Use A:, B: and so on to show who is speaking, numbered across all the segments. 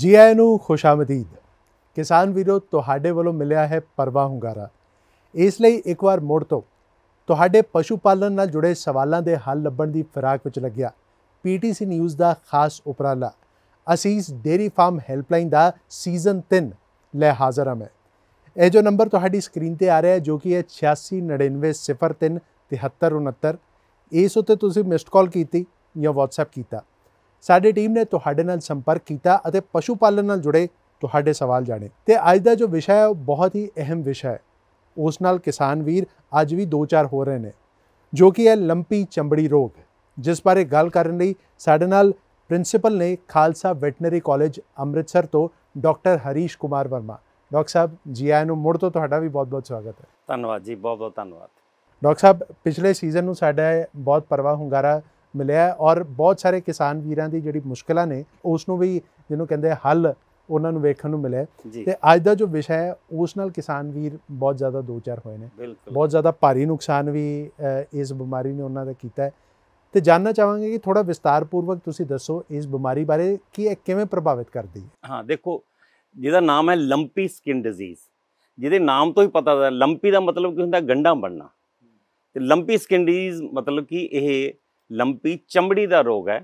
A: ਜੀ ਆਇਆਂ ਨੂੰ ਖੁਸ਼ਾਮਦੀਦ ਕਿਸਾਨ ਵੀਰੋ ਤੁਹਾਡੇ ਵੱਲੋਂ ਮਿਲਿਆ ਹੈ ਪਰਵਾ ਹੁੰਗਾਰਾ ਇਸ ਲਈ ਇੱਕ ਵਾਰ ਮੋੜ ਤੋਂ ਤੁਹਾਡੇ ਪਸ਼ੂ ਪਾਲਣ ਨਾਲ ਜੁੜੇ ਸਵਾਲਾਂ ਦੇ ਹੱਲ ਲੱਭਣ ਦੀ ਫਿਰਾਕ ਵਿੱਚ ਲੱਗਿਆ ਪੀਟੀਸੀ ਨਿਊਜ਼ ਦਾ ਖਾਸ ਉਪਰਾਲਾ ਅਸੀਸ ਡੇਰੀ ਫਾਰਮ ਹੈਲਪਲਾਈਨ ਦਾ ਸੀਜ਼ਨ 3 ਲੈ ਹਾਜ਼ਰ ਹਾਂ ਮੈਂ ਇਹ ਜੋ ਨੰਬਰ ਤੁਹਾਡੀ ਸਕਰੀਨ ਤੇ ਆ ਰਿਹਾ ਹੈ ਜੋ ਕਿ ਹੈ 8699037369 ਇਸ ਉੱਤੇ ਤੁਸੀਂ ਮਿਸਡ ਕਾਲ ਕੀਤੀ ਜਾਂ WhatsApp ਕੀਤਾ ਸਾਡੀ ਟੀਮ ਨੇ ਤੁਹਾਡੇ ਨਾਲ ਸੰਪਰਕ ਕੀਤਾ ਅਤੇ ਪਸ਼ੂ ਪਾਲਣ ਨਾਲ ਜੁੜੇ ਤੁਹਾਡੇ ਸਵਾਲ ਜਾਣੇ ਤੇ ਅੱਜ ਦਾ ਜੋ ਵਿਸ਼ਾ ਹੈ ਉਹ ਬਹੁਤ ਹੀ ਅਹਿਮ ਵਿਸ਼ਾ ਹੈ ਉਸ ਨਾਲ ਕਿਸਾਨ ਵੀਰ ਅੱਜ ਵੀ ਦੋ ਚਾਰ ਹੋ ਰਹੇ ਨੇ ਜੋ ਕਿ ਹੈ ਲੰਪੀ ਚੰਬੜੀ ਰੋਗ ਜਿਸ ਬਾਰੇ ਗੱਲ ਕਰਨ ਲਈ ਸਾਡੇ ਨਾਲ ਪ੍ਰਿੰਸੀਪਲ ਨੇ ਖਾਲਸਾ ਵੈਟਨਰੀ ਕਾਲਜ ਅੰਮ੍ਰਿਤਸਰ ਤੋਂ ਡਾਕਟਰ ਹਰੀਸ਼ ਕੁਮਾਰ ਵਰਮਾ ਡਾਕਟਰ ਸਾਹਿਬ ਜੀ ਆਇਆਂ ਨੂੰ ਮੁੜ ਤੋਂ ਤੁਹਾਡਾ ਵੀ ਬਹੁਤ-ਬਹੁਤ ਸਵਾਗਤ ਹੈ
B: ਧੰਨਵਾਦ ਜੀ ਬਹੁਤ-ਬਹੁਤ ਧੰਨਵਾਦ
A: ਡਾਕਟਰ ਸਾਹਿਬ ਪਿਛਲੇ ਸੀਜ਼ਨ ਨੂੰ ਸਾਡਾ ਬਹੁਤ ਪਰਵਾਹ ਹੁੰਗਾਰਾ ਮਿਲਿਆ ਔਰ ਬਹੁਤ ਸਾਰੇ ਕਿਸਾਨ ਵੀਰਾਂ ਦੀ ਜਿਹੜੀ ਮੁਸ਼ਕਲਾਂ ਨੇ ਉਸ ਨੂੰ ਵੀ ਜਿਹਨੂੰ ਕਹਿੰਦੇ ਹੱਲ ਉਹਨਾਂ ਨੂੰ ਵੇਖਣ ਨੂੰ ਮਿਲਿਆ ਤੇ ਅੱਜ ਦਾ ਜੋ ਵਿਸ਼ਾ ਹੈ ਉਸ ਨਾਲ ਕਿਸਾਨ ਵੀਰ ਬਹੁਤ ਜ਼ਿਆਦਾ ਦੋ ਚਾਰ ਹੋਏ ਨੇ ਬਹੁਤ ਜ਼ਿਆਦਾ ਭਾਰੀ ਨੁਕਸਾਨ ਵੀ ਇਸ ਬਿਮਾਰੀ ਨੇ ਉਹਨਾਂ ਦਾ ਕੀਤਾ ਹੈ ਤੇ ਜਾਨਣਾ ਚਾਹਾਂਗੇ ਕਿ ਥੋੜਾ ਵਿਸਤਾਰ ਪੂਰਵਕ ਤੁਸੀਂ ਦੱਸੋ ਇਸ ਬਿਮਾਰੀ ਬਾਰੇ ਕਿ ਇਹ ਕਿਵੇਂ ਪ੍ਰਭਾਵਿਤ ਕਰਦੀ ਹੈ
B: ਹਾਂ ਦੇਖੋ ਜਿਹਦਾ ਨਾਮ ਹੈ ਲੰਪੀ ਸਕਿਨ ਡਿਜ਼ੀਜ਼ ਜਿਹਦੇ ਨਾਮ ਤੋਂ ਹੀ ਪਤਾ ਲੱਗਦਾ ਲੰਪੀ ਦਾ ਮਤਲਬ ਕੀ ਹੁੰਦਾ ਗੰਡਾ ਬਣਨਾ ਤੇ ਲੰਪੀ ਸਕਿਨ ਡਿਜ਼ੀਜ਼ ਮਤਲਬ ਕਿ ਇਹ ਲੰਬੀ ਚਮੜੀ ਦਾ ਰੋਗ ਹੈ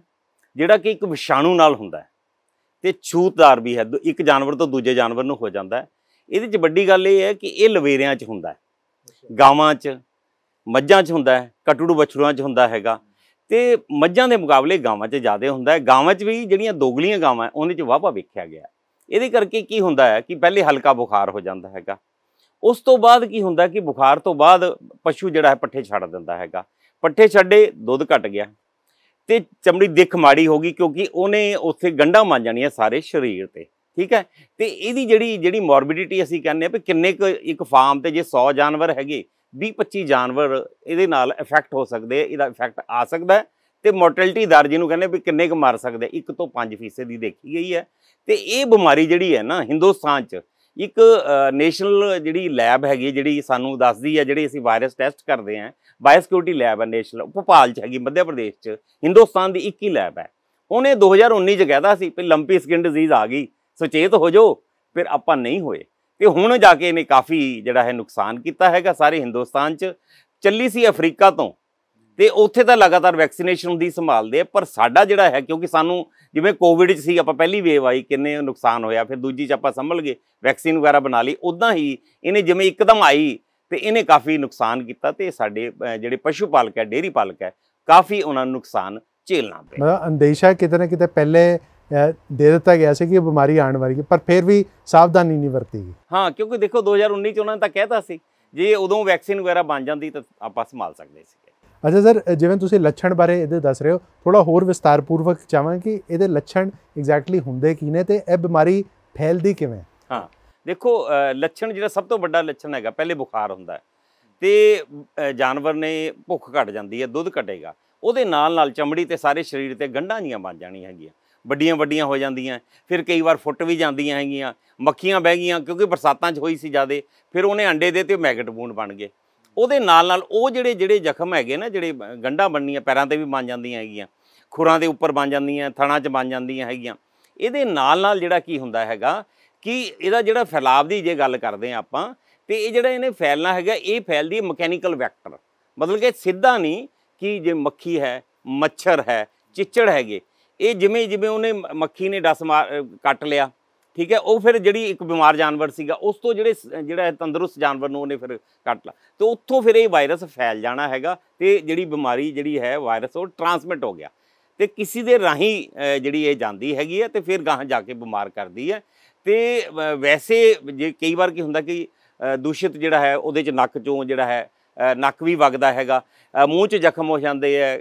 B: ਜਿਹੜਾ ਕਿ ਇੱਕ ਵਿਸ਼ਾਣੂ ਨਾਲ ਹੁੰਦਾ ਹੈ ਤੇ ਛੂਤਦਾਰ ਵੀ ਹੈ ਇੱਕ ਜਾਨਵਰ ਤੋਂ ਦੂਜੇ ਜਾਨਵਰ ਨੂੰ ਹੋ ਜਾਂਦਾ ਹੈ ਇਹਦੇ 'ਚ ਵੱਡੀ ਗੱਲ ਇਹ ਹੈ ਕਿ ਇਹ ਲਵੇਰਿਆਂ 'ਚ ਹੁੰਦਾ ਹੈ ਗਾਵਾਂ 'ਚ ਮੱਝਾਂ 'ਚ ਹੁੰਦਾ ਹੈ ਕਟੂੜੂ ਬਛੜੂਆਂ 'ਚ ਹੁੰਦਾ ਹੈਗਾ ਤੇ ਮੱਝਾਂ ਦੇ ਮੁਕਾਬਲੇ ਗਾਵਾਂ 'ਚ ਜ਼ਿਆਦਾ ਹੁੰਦਾ ਹੈ ਗਾਵਾਂ 'ਚ ਵੀ ਜਿਹੜੀਆਂ ਦੋਗਲੀਆਂ ਗਾਵਾਂ ਉਹਦੇ 'ਚ ਵਾਪਾ ਵੇਖਿਆ ਗਿਆ ਇਹਦੇ ਕਰਕੇ ਕੀ ਹੁੰਦਾ ਹੈ ਕਿ ਪਹਿਲੇ ਹਲਕਾ ਬੁਖਾਰ ਹੋ ਜਾਂਦਾ ਹੈਗਾ ਉਸ ਤੋਂ ਬਾਅਦ ਕੀ ਹੁੰਦਾ ਕਿ ਬੁਖਾਰ ਤੋਂ ਬਾਅਦ ਪਸ਼ੂ ਜਿਹੜਾ ਹੈ ਪੱਠੇ ਛੱਡ ਦਿੰਦਾ ਹੈਗਾ ਪੱਠੇ ਛੱਡੇ ਦੁੱਧ ਘਟ ਗਿਆ ਤੇ ਚਮੜੀ ਦਿੱਖ ਮਾੜੀ ਹੋ ਗਈ ਕਿਉਂਕਿ ਉਹਨੇ ਉੱਥੇ ਮਾਂ ਜਾਣੀ ਜਾਣੀਆਂ ਸਾਰੇ ਸਰੀਰ ਤੇ ਠੀਕ ਹੈ ਤੇ ਇਹਦੀ ਜਿਹੜੀ ਜਿਹੜੀ ਮੋਰਬਿਡਿਟੀ ਅਸੀਂ ਕਹਿੰਦੇ ਆ ਵੀ ਕਿੰਨੇ ਕੁ ਇੱਕ ਫਾਰਮ ਤੇ ਜੇ 100 ਜਾਨਵਰ ਹੈਗੇ 20 25 ਜਾਨਵਰ ਇਹਦੇ ਨਾਲ ਇਫੈਕਟ ਹੋ ਸਕਦੇ ਇਹਦਾ ਇਫੈਕਟ ਆ ਸਕਦਾ ਤੇ ਮੋਰਟੈਲਿਟੀ ਦਰ ਜਿਹਨੂੰ ਕਹਿੰਦੇ ਵੀ ਕਿੰਨੇ ਕੁ ਮਰ ਸਕਦੇ 1 ਤੋਂ 5% ਦੀ ਦੇਖੀ ਗਈ ਹੈ ਤੇ ਇਹ ਬਿਮਾਰੀ ਜਿਹੜੀ ਹੈ ਨਾ ਹਿੰਦੁਸਤਾਨ 'ਚ ਇੱਕ ਨੈਸ਼ਨਲ ਜਿਹੜੀ ਲੈਬ ਹੈਗੀ ਜਿਹੜੀ ਸਾਨੂੰ ਦੱਸਦੀ ਹੈ ਜਿਹੜੀ ਅਸੀਂ ਵਾਇਰਸ ਟੈਸਟ ਕਰਦੇ ਆਂ ਬਾਇਓਸਿਕਿਉਰਿਟੀ ਲੈਬ ਹੈ ਨੈਸ਼ਨਲ ਭੋਪਾਲ 'ਚ ਹੈਗੀ ਮੱਧ ਪ੍ਰਦੇਸ਼ 'ਚ ਹਿੰਦੁਸਤਾਨ ਦੀ ਇੱਕ ਹੀ ਲੈਬ ਹੈ ਉਹਨੇ 2019 'ਚ ਕਹਿਦਾ ਸੀ ਕਿ ਲੰਪੀ ਸਕਿਨ ਡਿਜ਼ੀਜ਼ ਆ ਗਈ ਸੁਚੇਤ ਹੋ ਜਾਓ ਫਿਰ ਆਪਾਂ ਨਹੀਂ ਹੋਏ ਤੇ ਹੁਣ ਜਾ ਕੇ ਇਹਨੇ ਕਾਫੀ ਜਿਹੜਾ ਹੈ ਨੁਕਸਾਨ ਕੀਤਾ ਹੈਗਾ ਸਾਰੇ ਹਿੰਦੁਸਤਾਨ 'ਚ ਚੱਲੀ ਸੀ ਅਫਰੀਕਾ ਤੋਂ ਤੇ ਉੱਥੇ ਤਾਂ ਲਗਾਤਾਰ ਵੈਕਸੀਨੇਸ਼ਨ ਦੀ ਸੰਭਾਲਦੇ ਆ ਪਰ ਸਾਡਾ ਜਿਹੜਾ ਹੈ ਕਿਉਂਕਿ ਸਾਨੂੰ ਜਿਵੇਂ ਕੋਵਿਡ 'ਚ ਸੀ ਆਪਾਂ ਪਹਿਲੀ ਵੇਵ ਆਈ ਕਿੰਨੇ ਨੁਕਸਾਨ ਹੋਇਆ ਫਿਰ ਦੂਜੀ 'ਚ ਆਪਾਂ ਸੰਭਲ ਗਏ ਵੈਕਸੀਨ ਵਗੈਰਾ ਬਣਾ ਲਈ ਉਦਾਂ ਹੀ ਇਹਨੇ ਜਿਵੇਂ ਇੱਕਦਮ ਆਈ ਤੇ ਇਹਨੇ ਕਾਫੀ ਨੁਕਸਾਨ ਕੀਤਾ ਤੇ ਸਾਡੇ ਜਿਹੜੇ ਪਸ਼ੂ ਪਾਲਕ ਹੈ ਡੇਰੀ ਪਾਲਕ ਹੈ ਕਾਫੀ ਉਹਨਾਂ ਨੂੰ ਨੁਕਸਾਨ ਝੇਲਣਾ
A: ਪਿਆ ਮੈਂ ਅੰਦੇਸ਼ਾ ਕਿਤੇ ਨਾ ਕਿਤੇ ਪਹਿਲੇ ਦੇ ਦਿੱਤਾ ਗਿਆ ਸੀ ਕਿ ਬਿਮਾਰੀ ਆਣ ਵਾਲੀ ਹੈ ਪਰ ਫਿਰ ਵੀ ਸਾਵਧਾਨੀ ਨਹੀਂ ਵਰਤੀ ਗਈ
B: ਹਾਂ ਕਿਉਂਕਿ ਦੇਖੋ 2019 ਚ ਉਹਨਾਂ ਨੇ ਤਾਂ ਕਹਿਤਾ ਸੀ ਜੇ ਉਦੋਂ ਵੈਕਸੀਨ ਵਗੈਰਾ ਬਣ ਜਾਂਦੀ ਤਾਂ ਆਪਾਂ ਸੰਭਾਲ ਸਕਦੇ ਸੀ
A: ਅੱਛਾ ਸਰ ਜਿਵੇਂ ਤੁਸੀਂ ਲੱਛਣ ਬਾਰੇ ਇਹਦੇ ਦੱਸ ਰਹੇ ਹੋ ਥੋੜਾ ਹੋਰ ਵਿਸਤਾਰਪੂਰਵਕ ਚਾਹਾਂ ਕਿ ਇਹਦੇ ਲੱਛਣ ਐਗਜ਼ੈਕਟਲੀ ਹੁੰਦੇ ਕੀ ਨੇ ਤੇ ਇਹ ਬਿਮਾਰੀ ਫੈਲਦੀ ਕਿਵੇਂ
B: ਹਾਂ ਦੇਖੋ ਲੱਛਣ ਜਿਹੜਾ ਸਭ ਤੋਂ ਵੱਡਾ ਲੱਛਣ ਹੈਗਾ ਪਹਿਲੇ ਬੁਖਾਰ ਹੁੰਦਾ ਤੇ ਜਾਨਵਰ ਨੇ ਭੁੱਖ ਘਟ ਜਾਂਦੀ ਹੈ ਦੁੱਧ ਘਟੇਗਾ ਉਹਦੇ ਨਾਲ ਨਾਲ ਚਮੜੀ ਤੇ ਸਾਰੇ ਸਰੀਰ ਤੇ ਗੰਢਾਂ ਜੀਆਂ ਬਣ ਜਾਣੀਆਂ ਹੈਗੀਆਂ ਵੱਡੀਆਂ ਵੱਡੀਆਂ ਹੋ ਜਾਂਦੀਆਂ ਫਿਰ ਕਈ ਵਾਰ ਫੁੱਟ ਵੀ ਜਾਂਦੀਆਂ ਹੈਗੀਆਂ ਮੱਖੀਆਂ ਬਹਿ ਗਈਆਂ ਕਿਉਂਕਿ ਬਰਸਾਤਾਂ 'ਚ ਹੋਈ ਸੀ ਜਿਆਦੇ ਫਿਰ ਉਹਨੇ ਅੰਡੇ ਦੇ ਤੇ ਮੈਗਟ ਬੂਨ ਬਣ ਗਏ ਉਹਦੇ ਨਾਲ ਨਾਲ ਉਹ ਜਿਹੜੇ ਜਿਹੜੇ ਜ਼ਖਮ ਹੈਗੇ ਨਾ ਜਿਹੜੇ ਗੰਡਾ ਬਣਨੀਆਂ ਪੈਰਾਂ ਤੇ ਵੀ ਬਣ ਜਾਂਦੀਆਂ ਹੈਗੀਆਂ ਖੁਰਾਂ ਦੇ ਉੱਪਰ ਬਣ ਜਾਂਦੀਆਂ ਥਣਾ 'ਚ ਬਣ ਜਾਂਦੀਆਂ ਹੈਗੀਆਂ ਇਹਦੇ ਨਾਲ ਨਾਲ ਜਿਹੜਾ ਕੀ ਹੁੰਦਾ ਹੈਗਾ ਕਿ ਇਹਦਾ ਜਿਹੜਾ ਫੈਲਾਵ ਦੀ ਜੇ ਗੱਲ ਕਰਦੇ ਆ ਆਪਾਂ ਤੇ ਇਹ ਜਿਹੜਾ ਇਹਨੇ ਫੈਲਣਾ ਹੈਗਾ ਇਹ ਫੈਲਦੀ ਹੈ ਮਕੈਨੀਕਲ ਵੈਕਟਰ ਮਤਲਬ ਕਿ ਸਿੱਧਾ ਨਹੀਂ ਕਿ ਜੇ ਮੱਖੀ ਹੈ ਮੱਛਰ ਹੈ ਚਿੱਚੜ ਹੈਗੇ ਇਹ ਜਿਵੇਂ ਜਿਵੇਂ ਉਹਨੇ ਮੱਖੀ ਨੇ ਡਸ ਮਾਰ ਕੱਟ ਲਿਆ ਠੀਕ ਹੈ ਉਹ ਫਿਰ ਜਿਹੜੀ ਇੱਕ ਬਿਮਾਰ ਜਾਨਵਰ ਸੀਗਾ ਉਸ ਤੋਂ ਜਿਹੜੇ ਜਿਹੜਾ ਤੰਦਰੁਸਤ ਜਾਨਵਰ ਨੂੰ ਉਹਨੇ ਫਿਰ ਕੱਟ ਲਾ ਤੇ ਉੱਥੋਂ ਫਿਰ ਇਹ ਵਾਇਰਸ ਫੈਲ ਜਾਣਾ ਹੈਗਾ ਤੇ ਜਿਹੜੀ ਬਿਮਾਰੀ ਜਿਹੜੀ ਹੈ ਵਾਇਰਸ ਉਹ ਟਰਾਂਸਮਿਟ ਹੋ ਗਿਆ ਤੇ ਕਿਸੇ ਦੇ ਰਾਹੀਂ ਜਿਹੜੀ ਇਹ ਜਾਂਦੀ ਹੈਗੀ ਹੈ ਤੇ ਫਿਰ ਗਾਂਹ ਜਾ ਕੇ ਬਿਮਾਰ ਕਰਦੀ ਹੈ ਤੇ ਵੈਸੇ ਜੇ ਕਈ ਵਾਰ ਕੀ ਹੁੰਦਾ ਕਿ ਦੂਸ਼ਿਤ ਜਿਹੜਾ ਹੈ ਉਹਦੇ ਚ ਨੱਕ ਚੋਂ ਜਿਹੜਾ ਹੈ ਨੱਕ ਵੀ ਵਗਦਾ ਹੈਗਾ ਮੂੰਹ 'ਚ ਜ਼ਖਮ ਹੋ ਜਾਂਦੇ ਆ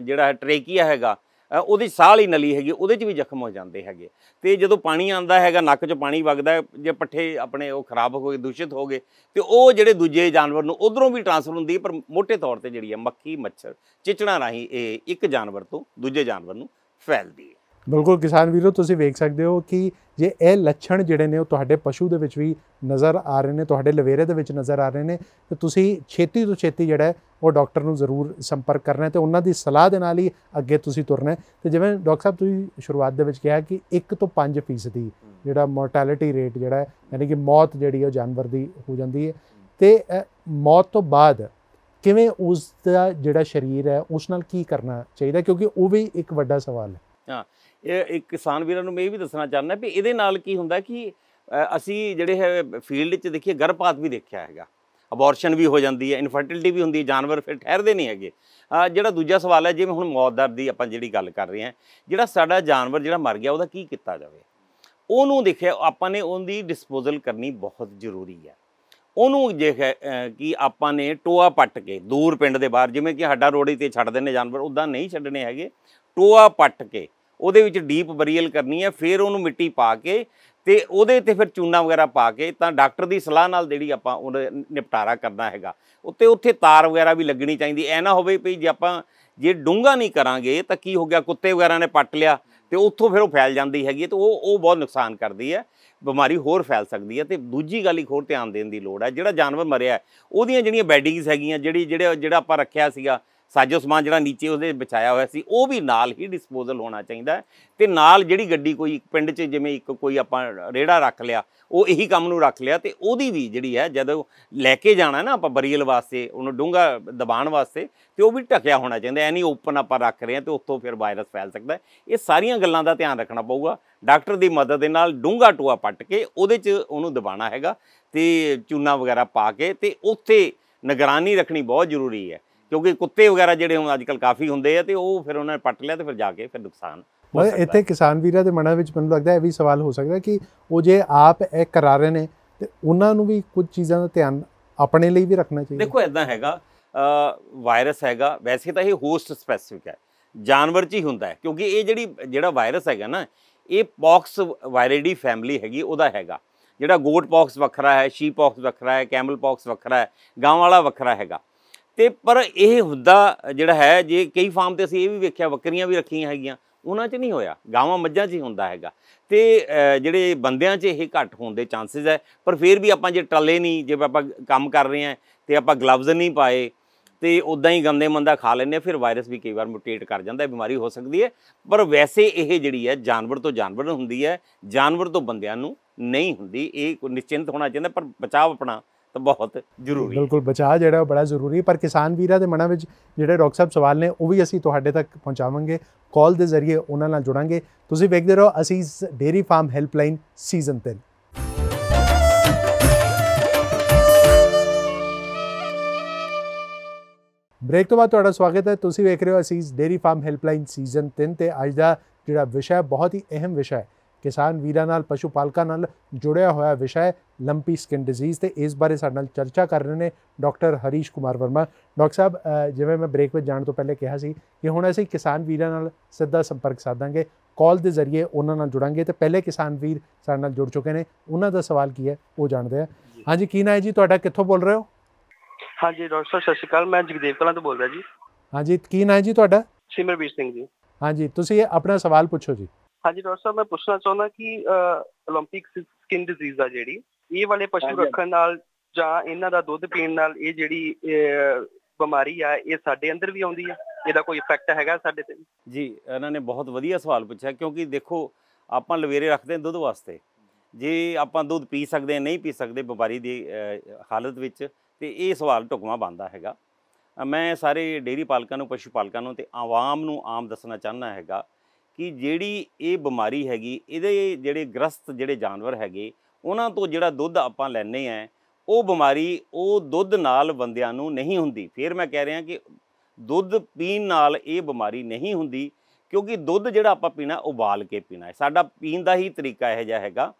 B: ਜਿਹੜਾ ਹੈ ਟਰੇਕੀਆ ਹੈਗਾ ਉਹਦੀ ਸਾਹ ਵਾਲੀ ਨਲੀ ਹੈਗੀ ਉਹਦੇ 'ਚ ਵੀ ਜ਼ਖਮ ਹੋ ਜਾਂਦੇ ਹੈਗੇ ਤੇ ਜਦੋਂ ਪਾਣੀ ਆਂਦਾ ਹੈਗਾ ਨੱਕ 'ਚ ਪਾਣੀ ਵਗਦਾ ਜੇ ਪੱਠੇ ਆਪਣੇ ਉਹ ਖਰਾਬ ਹੋ ਗਏ ਦੂਸ਼ਿਤ ਹੋ ਗਏ ਤੇ ਉਹ ਜਿਹੜੇ ਦੂਜੇ ਜਾਨਵਰ ਨੂੰ ਉਧਰੋਂ ਵੀ ਟ੍ਰਾਂਸਫਰ ਹੁੰਦੀ ਪਰ ਮੋٹے ਤੌਰ ਤੇ ਜਿਹੜੀ ਹੈ ਮੱਖੀ ਮੱਛਰ ਚਿਚੜਾਂ ਰਾਹੀਂ ਇਹ ਇੱਕ ਜਾਨਵਰ ਤੋਂ ਦੂਜੇ ਜਾਨਵਰ ਨੂੰ ਫੈਲਦੀ ਹੈ
A: ਬਿਲਕੁਲ ਕਿਸਾਨ ਵੀਰੋ ਤੁਸੀਂ ਵੇਖ ਸਕਦੇ ਹੋ ਕਿ ਜੇ ਇਹ ਲੱਛਣ ਜਿਹੜੇ ਨੇ ਉਹ ਤੁਹਾਡੇ ਪਸ਼ੂ ਦੇ ਵਿੱਚ ਵੀ ਨਜ਼ਰ ਆ ਰਹੇ ਨੇ ਤੁਹਾਡੇ ਲਵੇਰੇ ਦੇ ਵਿੱਚ ਨਜ਼ਰ ਆ ਰਹੇ ਨੇ ਤੇ ਤੁਸੀਂ ਛੇਤੀ ਤੋਂ ਛੇਤੀ ਜਿਹੜਾ ਉਹ ਡਾਕਟਰ ਨੂੰ ਜ਼ਰੂਰ ਸੰਪਰਕ ਕਰਨਾ ਹੈ ਤੇ ਉਹਨਾਂ ਦੀ ਸਲਾਹ ਦੇ ਨਾਲ ਹੀ ਅੱਗੇ ਤੁਸੀਂ ਤੁਰਨਾ ਹੈ ਤੇ ਜਿਵੇਂ ਡਾਕਟਰ ਸਾਹਿਬ ਤੁਸੀਂ ਸ਼ੁਰੂਆਤ ਦੇ ਵਿੱਚ ਕਿਹਾ ਕਿ 1 ਤੋਂ 5% ਦੀ ਜਿਹੜਾ ਮੋਰਟੈਲਿਟੀ ਰੇਟ ਜਿਹੜਾ ਯਾਨੀ ਕਿ ਮੌਤ ਜਿਹੜੀ ਉਹ ਜਾਨਵਰ ਦੀ ਹੋ ਜਾਂਦੀ ਹੈ ਤੇ ਮੌਤ ਤੋਂ ਬਾਅਦ ਕਿਵੇਂ ਉਸ ਦਾ ਜਿਹੜਾ ਸਰੀਰ ਹੈ ਉਸ ਨਾਲ ਕੀ ਕਰਨਾ ਚਾਹੀਦਾ ਕਿਉਂਕਿ ਉਹ ਵੀ ਇੱਕ ਵੱਡਾ ਸਵਾਲ ਹੈ
B: ਹਾਂ ਇਹ ਕਿਸਾਨ ਵੀਰਾਂ ਨੂੰ ਮੈਂ ਇਹ ਵੀ ਦੱਸਣਾ ਚਾਹੁੰਦਾ ਵੀ ਇਹਦੇ ਨਾਲ ਕੀ ਹੁੰਦਾ ਕਿ ਅਸੀਂ ਜਿਹੜੇ ਹੈ ਫੀਲਡ 'ਚ ਦੇਖੀਏ ਗਰਭਪਾਤ ਵੀ ਦੇਖਿਆ ਹੈਗਾ ਅਬੋਰਸ਼ਨ ਵੀ ਹੋ ਜਾਂਦੀ ਹੈ ਇਨਫਰਟਿਲਿਟੀ ਵੀ ਹੁੰਦੀ ਹੈ ਜਾਨਵਰ ਫਿਰ ਠਹਿਰਦੇ ਨਹੀਂ ਹੈਗੇ ਜਿਹੜਾ ਦੂਜਾ ਸਵਾਲ ਹੈ ਜਿਵੇਂ ਹੁਣ ਮੌਤ ਦਰ ਦੀ ਆਪਾਂ ਜਿਹੜੀ ਗੱਲ ਕਰ ਰਹੇ ਹਾਂ ਜਿਹੜਾ ਸਾਡਾ ਜਾਨਵਰ ਜਿਹੜਾ ਮਰ ਗਿਆ ਉਹਦਾ ਕੀ ਕੀਤਾ ਜਾਵੇ ਉਹਨੂੰ ਦੇਖਿਆ ਆਪਾਂ ਨੇ ਉਹਦੀ ਡਿਸਪੋਜ਼ਲ ਕਰਨੀ ਬਹੁਤ ਜ਼ਰੂਰੀ ਹੈ ਉਹਨੂੰ ਜੇ ਕਿ ਆਪਾਂ ਨੇ ਟੋਆ ਪੱਟ ਕੇ ਦੂਰ ਪਿੰਡ ਦੇ ਬਾਹਰ ਜਿਵੇਂ ਕਿ ਹੱਡਾ ਰੋੜੀ ਤੇ ਛੱਡ ਦਿੰਨੇ ਜਾਨਵਰ ਉਦਾਂ ਨਹੀਂ ਛੱਡਣੇ ਹੈਗੇ ਟੋਆ ਪੱਟ ਕੇ ਉਹਦੇ ਵਿੱਚ ਡੀਪ ਬਰੀਅਲ ਕਰਨੀ ਹੈ ਫਿਰ ਉਹਨੂੰ ਮਿੱਟੀ ਪਾ ਕੇ ਤੇ ਉਹਦੇ ਤੇ ਫਿਰ ਚੂਨਾ ਵਗੈਰਾ ਪਾ ਕੇ ਤਾਂ ਡਾਕਟਰ ਦੀ ਸਲਾਹ ਨਾਲ ਜਿਹੜੀ ਆਪਾਂ ਉਹ ਨਿਪਟਾਰਾ ਕਰਨਾ ਹੈਗਾ ਉੱਤੇ ਉੱਥੇ ਤਾਰ ਵਗੈਰਾ ਵੀ ਲੱਗਣੀ ਚਾਹੀਦੀ ਐ ਨਾ ਹੋਵੇ ਵੀ ਜੇ ਆਪਾਂ ਜੇ ਡੂੰਗਾ ਨਹੀਂ ਕਰਾਂਗੇ ਤਾਂ ਕੀ ਹੋ ਗਿਆ ਕੁੱਤੇ ਵਗੈਰਾ ਨੇ ਪੱਟ ਲਿਆ ਤੇ ਉੱਥੋਂ ਫਿਰ ਉਹ ਫੈਲ ਜਾਂਦੀ ਹੈਗੀ ਤੇ ਉਹ ਉਹ ਬਹੁਤ ਨੁਕਸਾਨ ਕਰਦੀ ਹੈ ਬਿਮਾਰੀ ਹੋਰ ਫੈਲ ਸਕਦੀ ਹੈ ਤੇ ਦੂਜੀ ਗੱਲ ਹੀ ਹੋਰ ਧਿਆਨ ਦੇਣ ਦੀ ਲੋੜ ਹੈ ਜਿਹੜਾ ਜਾਨਵਰ ਮਰਿਆ ਉਹਦੀਆਂ ਜਿਹੜੀਆਂ ਬੈਡਿੰਗਸ ਹੈਗੀਆਂ ਜਿਹੜੀ ਜਿਹੜਾ ਜਿਹੜਾ ਆਪਾਂ ਰੱਖਿਆ ਸੀਗਾ ਸਾਜੋ ਸਮਾਨ ਜਿਹੜਾ ਨੀਚੇ ਉਹਦੇ ਬਚਾਇਆ ਹੋਇਆ ਸੀ ਉਹ ਵੀ ਨਾਲ ਹੀ ਡਿਸਪੋਜ਼ਲ ਹੋਣਾ ਚਾਹੀਦਾ ਤੇ ਨਾਲ ਜਿਹੜੀ ਗੱਡੀ ਕੋਈ ਪਿੰਡ 'ਚ ਜਿਵੇਂ ਇੱਕ ਕੋਈ ਆਪਾਂ ਰੇੜਾ ਰੱਖ ਲਿਆ ਉਹ ਇਹੀ ਕੰਮ ਨੂੰ ਰੱਖ ਲਿਆ ਤੇ ਉਹਦੀ ਵੀ ਜਿਹੜੀ ਹੈ ਜਦੋਂ ਲੈ ਕੇ ਜਾਣਾ ਨਾ ਆਪਾਂ ਬਰੀਅਲ ਵਾਸਤੇ ਉਹਨੂੰ ਡੂੰਗਾ ਦਬਾਣ ਵਾਸਤੇ ਤੇ ਉਹ ਵੀ ਢੱਕਿਆ ਹੋਣਾ ਚਾਹੀਦਾ ਐ ਨਹੀਂ ਓਪਨ ਆਪਾਂ ਰੱਖ ਰਹੇ ਆ ਤੇ ਉੱਥੋਂ ਫਿਰ ਵਾਇਰਸ ਫੈਲ ਸਕਦਾ ਇਹ ਸਾਰੀਆਂ ਗੱਲਾਂ ਦਾ ਧਿਆਨ ਰੱਖਣਾ ਪਊਗਾ ਡਾਕਟਰ ਦੀ ਮਦਦ ਦੇ ਨਾਲ ਡੂੰਗਾ ਟੂਆ ਪੱਟ ਕੇ ਉਹਦੇ 'ਚ ਉਹਨੂੰ ਦਬਾਣਾ ਹੈਗਾ ਤੇ ਚੂਨਾ ਵਗੈਰਾ ਪਾ ਕੇ ਤੇ ਉੱਥੇ ਨਿਗਰਾਨੀ ਰੱਖਣੀ ਬਹੁਤ ਜ਼ਰੂਰੀ ਹੈ ਕਿਉਂਕਿ ਕੁੱਤੇ ਵਗੈਰਾ ਜਿਹੜੇ ਹੁਣ ਅੱਜਕੱਲ ਕਾਫੀ ਹੁੰਦੇ ਆ ਤੇ ਉਹ ਫਿਰ ਉਹਨਾਂ ਨੇ ਪੱਟ ਲਿਆ ਤੇ ਫਿਰ ਜਾ ਕੇ ਫਿਰ ਨੁਕਸਾਨ
A: ਇੱਥੇ ਕਿਸਾਨ ਵੀਰਾਂ ਦੇ ਮਨਾਂ ਵਿੱਚ ਮੈਨੂੰ ਲੱਗਦਾ ਇਹ ਵੀ ਸਵਾਲ ਹੋ ਸਕਦਾ ਕਿ ਉਹ ਜੇ ਆਪ ਇਹ ਕਰਾ ਰਹੇ ਨੇ ਤੇ ਉਹਨਾਂ ਨੂੰ ਵੀ ਕੁਝ ਚੀਜ਼ਾਂ ਦਾ ਧਿਆਨ ਆਪਣੇ ਲਈ ਵੀ ਰੱਖਣਾ ਚਾਹੀਦਾ
B: ਦੇਖੋ ਇਦਾਂ ਹੈਗਾ ਵਾਇਰਸ ਹੈਗਾ ਵੈਸੇ ਤਾਂ ਇਹ ਹੋਸਟ ਸਪੈਸਿਫਿਕ ਹੈ ਜਾਨਵਰ 'ਚ ਹੀ ਹੁੰਦਾ ਹੈ ਕਿਉਂਕਿ ਇਹ ਜਿਹੜੀ ਜਿਹੜਾ ਵਾਇਰਸ ਹੈਗਾ ਨਾ ਇਹ ਪੌਕਸ ਵਾਇਰੇਡੀ ਫੈਮਿਲੀ ਹੈਗੀ ਉਹਦਾ ਹੈਗਾ ਜਿਹੜਾ ਗੋਟ ਪੌਕਸ ਵੱਖਰਾ ਹੈ ਸ਼ੀਪ ਪੌਕਸ ਵੱਖਰਾ ਹੈ ਕੈਮਲ ਪੌਕਸ ਵੱਖਰਾ ਹੈ ਗਾਂ ਵਾਲਾ ਵੱਖਰਾ ਹੈਗਾ ਤੇ ਪਰ ਇਹ ਹੁੰਦਾ ਜਿਹੜਾ ਹੈ ਜੇ ਕਈ ਫਾਰਮ ਤੇ ਅਸੀਂ ਇਹ ਵੀ ਵੇਖਿਆ ਬੱਕਰੀਆਂ ਵੀ ਰੱਖੀਆਂ ਹੈਗੀਆਂ ਉਹਨਾਂ 'ਚ ਨਹੀਂ ਹੋਇਆ ਗਾਵਾਂ ਮੱਝਾਂ 'ਚ ਹੀ ਹੁੰਦਾ ਹੈਗਾ ਤੇ ਜਿਹੜੇ ਬੰਦਿਆਂ 'ਚ ਇਹ ਘੱਟ ਹੋਣ ਦੇ ਚਾਂਸਸ ਹੈ ਪਰ ਫਿਰ ਵੀ ਆਪਾਂ ਜੇ ਟੱਲੇ ਨਹੀਂ ਜੇ ਆਪਾਂ ਕੰਮ ਕਰ ਰਹੇ ਹਾਂ ਤੇ ਆਪਾਂ ਗਲਵਜ਼ ਨਹੀਂ ਪਾਏ ਤੇ ਉਦਾਂ ਹੀ ਗੰਦੇ ਮੰਦਾ ਖਾ ਲੈਨੇ ਫਿਰ ਵਾਇਰਸ ਵੀ ਕਈ ਵਾਰ ਮਿਊਟੇਟ ਕਰ ਜਾਂਦਾ ਹੈ ਬਿਮਾਰੀ ਹੋ ਸਕਦੀ ਹੈ ਪਰ ਵੈਸੇ ਇਹ ਜਿਹੜੀ ਹੈ ਜਾਨਵਰ ਤੋਂ ਜਾਨਵਰ ਹੁੰਦੀ ਹੈ ਜਾਨਵਰ ਤੋਂ ਬੰਦਿਆਂ ਨੂੰ ਨਹੀਂ ਹੁੰਦੀ ਇਹ ਨਿਸ਼ਚਿੰਤ ਹੋਣਾ ਚਾਹੀਦਾ ਪਰ ਬਚਾਅ ਆਪਣਾ ਤਾਂ ਬਹੁਤ ਜ਼ਰੂਰੀ ਹੈ
A: ਬਿਲਕੁਲ ਬਚਾਅ ਜਿਹੜਾ ਬੜਾ ਜ਼ਰੂਰੀ ਹੈ ਪਰ ਕਿਸਾਨ ਵੀਰਾਂ ਦੇ ਮਨਾਂ ਵਿੱਚ ਜਿਹੜੇ ਡਾਕਟਰ ਸਾਹਿਬ ਸਵਾਲ ਨੇ ਉਹ ਵੀ ਅਸੀਂ ਤੁਹਾਡੇ ਤੱਕ ਪਹੁੰਚਾਵਾਂਗੇ ਕਾਲ ਦੇ ਜ਼ਰੀਏ ਉਹਨਾਂ ਨਾਲ ਜੁੜਾਂਗੇ ਤੁਸੀਂ ਵੇਖਦੇ ਰਹੋ ਅਸੀਂ dairy farm helpline season 3 break ਤੋਂ ਬਾਅਦ ਤੁਹਾਡਾ ਸਵਾਗਤ ਹੈ ਤੁਸੀਂ ਵੇਖ ਰਹੇ ਹੋ ਅਸੀਂ ਡੇਰੀ ਫਾਰਮ ਹੈਲਪਲਾਈਨ ਸੀਜ਼ਨ 3 ਤੇ ਅੱਜ ਦਾ ਜਿਹੜਾ ਵਿਸ਼ਾ ਬਹੁਤ ਹੀ ਅਹਿਮ ਵਿਸ਼ਾ ਹੈ ਕਿਸਾਨ ਵੀਰਾਂ ਨਾਲ ਪਸ਼ੂ ਪਾਲਕਾਂ ਨਾਲ ਜੁੜਿਆ ਹੋਇਆ ਵਿਸ਼ਾ ਹੈ ਲੰਪੀ ਸਕਿਨ ਡਿਜ਼ੀਜ਼ ਤੇ ਇਸ ਬਾਰੇ ਸਾਡੇ ਨਾਲ ਚਰਚਾ ਕਰ ਰਹੇ ਨੇ ਡਾਕਟਰ ਹਰੀਸ਼ ਕੁਮਾਰ ਵਰਮਾ ਡਾਕਟਰ ਸਾਹਿਬ ਜਿਵੇਂ ਮੈਂ ਬ੍ਰੇਕ ਵਿੱਚ ਜਾਣ ਤੋਂ ਪਹਿਲੇ ਕਿਹਾ ਸੀ ਕਿ ਹੁਣ ਅਸੀਂ ਕਿਸਾਨ ਵੀਰਾਂ ਨਾਲ ਸਿੱਧਾ ਸੰਪਰਕ ਸਾਧਾਂਗੇ ਕਾਲ ਦੇ ਜ਼ਰੀਏ ਉਹਨਾਂ ਨਾਲ ਜੁੜਾਂਗੇ ਤੇ ਪਹਿਲੇ ਕਿਸਾਨ ਵੀਰ ਸਾਡੇ ਨਾਲ ਜੁੜ ਚੁੱਕੇ ਨੇ ਉਹਨਾਂ ਦਾ ਸਵਾਲ ਕੀ ਹੈ ਉਹ ਜਾਣਦੇ ਆ ਹਾਂਜੀ ਕੀ ਨਾਮ ਹੈ ਜੀ ਤੁਹਾਡਾ ਕਿੱਥੋਂ ਬੋਲ ਰਹੇ ਹੋ
C: ਹਾਂਜੀ ਡਾਕਟਰ ਸਾਹਿਬ ਸਤਿ ਸ਼੍ਰੀ ਅਕਾਲ ਮੈਂ ਜਗਦੇਵ ਕਲਾਂ ਤੋਂ ਬੋਲ ਰਿਹਾ ਜੀ
A: ਹਾਂਜੀ ਕੀ ਨਾਮ ਹੈ ਜੀ ਤੁਹਾਡਾ
B: ਸਿਮਰਬੀਰ ਸਿੰਘ ਜੀ
A: ਹਾਂਜੀ ਤੁਸੀਂ ਆਪਣਾ ਸਵਾਲ ਪੁੱਛੋ ਜੀ
B: ਹਾਂਜੀ ਡਾਕਟਰ
C: ਸਾਹਿਬ ਮੈਂ ਪੁੱਛਣਾ ਚਾਹੁੰਦਾ ਕਿ 올림픽 ਸਕਿਨ ਡਿਜ਼ੀਜ਼ ਆ ਜਿਹੜੀ ਇਹ ਵਾਲੇ ਪਸ਼ੂ ਰੱਖਣ ਨਾਲ ਜਾਂ ਇਹਨਾਂ ਦਾ ਦੁੱਧ ਪੀਣ ਨਾਲ ਇਹ ਜਿਹੜੀ ਬਿਮਾਰੀ ਆ ਇਹ ਸਾਡੇ ਅੰਦਰ ਵੀ ਆਉਂਦੀ ਆ ਇਹਦਾ ਕੋਈ ਇਫੈਕਟ ਹੈਗਾ ਸਾਡੇ ਤੇ
B: ਜੀ ਇਹਨਾਂ ਨੇ ਬਹੁਤ ਵਧੀਆ ਸਵਾਲ ਪੁੱਛਿਆ ਕਿਉਂਕਿ ਦੇਖੋ ਆਪਾਂ ਲਵੇਰੇ ਰੱਖਦੇ ਹਾਂ ਦੁੱਧ ਵਾਸਤੇ ਜੇ ਆਪਾਂ ਦੁੱਧ ਪੀ ਸਕਦੇ ਨਹੀਂ ਪੀ ਸਕਦੇ ਬਿਮਾਰੀ ਦੀ ਹਾਲਤ ਵਿੱਚ ਤੇ ਇਹ ਸਵਾਲ ਟੁਕਮਾ ਬੰਦਾ ਹੈਗਾ ਮੈਂ ਸਾਰੇ ਡੇਰੀ ਪਾਲਕਾਂ ਨੂੰ ਪਸ਼ੂ ਪਾਲਕਾਂ ਨੂੰ ਤੇ ਆਵਾਮ ਨੂੰ ਆਮ ਦੱਸਣਾ ਚਾਹਨਾ ਹੈਗਾ ਕਿ ਜਿਹੜੀ ਇਹ ਬਿਮਾਰੀ ਹੈਗੀ ਇਹਦੇ ਜਿਹੜੇ ਗ੍ਰਸਤ ਜਿਹੜੇ ਜਾਨਵਰ ਹੈਗੇ ਉਹਨਾਂ ਤੋਂ ਜਿਹੜਾ ਦੁੱਧ ਆਪਾਂ ਲੈਨੇ ਆ ਉਹ ਬਿਮਾਰੀ ਉਹ ਦੁੱਧ ਨਾਲ ਬੰਦਿਆਂ ਨੂੰ ਨਹੀਂ ਹੁੰਦੀ ਫਿਰ ਮੈਂ ਕਹਿ ਰਿਹਾ ਕਿ ਦੁੱਧ ਪੀਣ ਨਾਲ ਇਹ ਬਿਮਾਰੀ ਨਹੀਂ ਹੁੰਦੀ ਕਿਉਂਕਿ ਦੁੱਧ ਜਿਹੜਾ ਆਪਾਂ ਪੀਣਾ ਉਬਾਲ ਕੇ ਪੀਣਾ ਹੈ ਸਾਡਾ ਪੀਣ ਦਾ ਹੀ ਤਰੀਕਾ ਇਹ ਜਿਹਾ ਹੈਗਾ